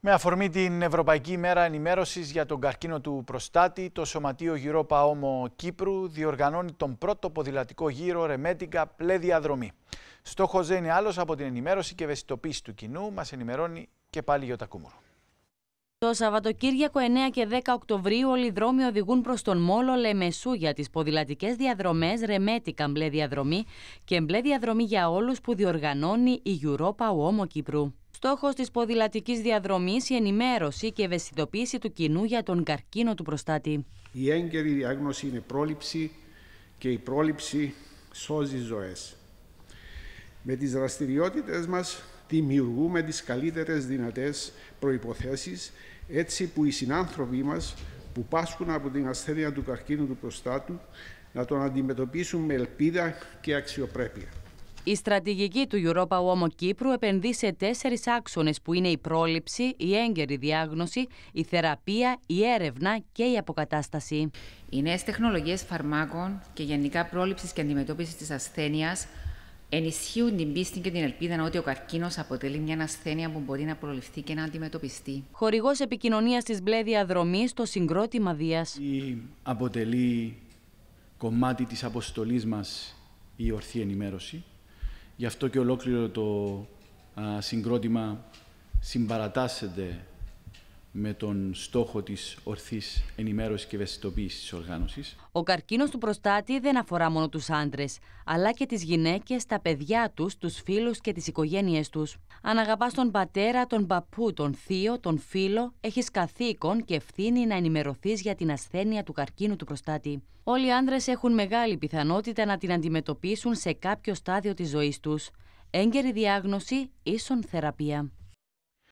Με αφορμή την Ευρωπαϊκή Μέρα ενημέρωσης για τον καρκίνο του προστάτη, το Σωματείο Γυρόπα Όμο Κύπρου διοργανώνει τον πρώτο ποδηλατικό γύρο Ρεμέτικα πλέ διαδρομή. Στόχος δεν είναι άλλος από την ενημέρωση και ευαισθητοποίηση του κοινού, μας ενημερώνει και πάλι Γιώτα Κούμουρο. Το Σαββατοκύριακο 9 και 10 Οκτωβρίου όλοι οι δρόμοι οδηγούν προς τον Μόλο Λεμεσού για τις ποδηλατικές διαδρομές Ρεμέτικα μπλε διαδρομή και μπλε διαδρομή για όλους που διοργανώνει η Europa Ομο Κύπρου. Στόχος της ποδηλατικής διαδρομής η ενημέρωση και ευαισθητοποίηση του κοινού για τον καρκίνο του προστάτη. Η έγκαιρη διάγνωση είναι πρόληψη και η πρόληψη σώζει ζωές. Με τις δραστηριότητες μας δημιουργούμε τις καλύτερες δυνατές προϋποθέσεις έτσι που οι συνάνθρωποι μας που πάσχουν από την ασθένεια του καρκίνου του προστάτου να τον αντιμετωπίσουν με ελπίδα και αξιοπρέπεια. Η στρατηγική του Europa Uomo Κύπρου επενδύει σε τέσσερις άξονες που είναι η πρόληψη, η έγκαιρη διάγνωση, η θεραπεία, η έρευνα και η αποκατάσταση. Οι νέες τεχνολογίες φαρμάκων και γενικά πρόληψης και αντιμετώπισης της ασθένειας ενισχύουν την πίστη και την ελπίδα ότι ο καρκίνος αποτελεί μια ασθένεια που μπορεί να προληφθεί και να αντιμετωπιστεί. Χορηγός επικοινωνίας της μπλε διαδρομής στο συγκρότημα Δίας. Αποτελεί κομμάτι της αποστολής μας η ορθή ενημέρωση. Γι' αυτό και ολόκληρο το συγκρότημα συμπαρατάσσεται με τον στόχο της ορθής ενημέρωσης και ευαισθητοποίησης της οργάνωσης. Ο καρκίνος του προστάτη δεν αφορά μόνο τους άντρες, αλλά και τις γυναίκες, τα παιδιά τους, τους φίλους και τις οικογένειες τους. Αν αγαπάς τον πατέρα, τον παππού, τον θείο, τον φίλο, έχεις καθήκον και ευθύνη να ενημερωθείς για την ασθένεια του καρκίνου του προστάτη. Όλοι οι άντρες έχουν μεγάλη πιθανότητα να την αντιμετωπίσουν σε κάποιο στάδιο της ζωής τους. Έγκαιρη διάγνωση, ίσον θεραπεία.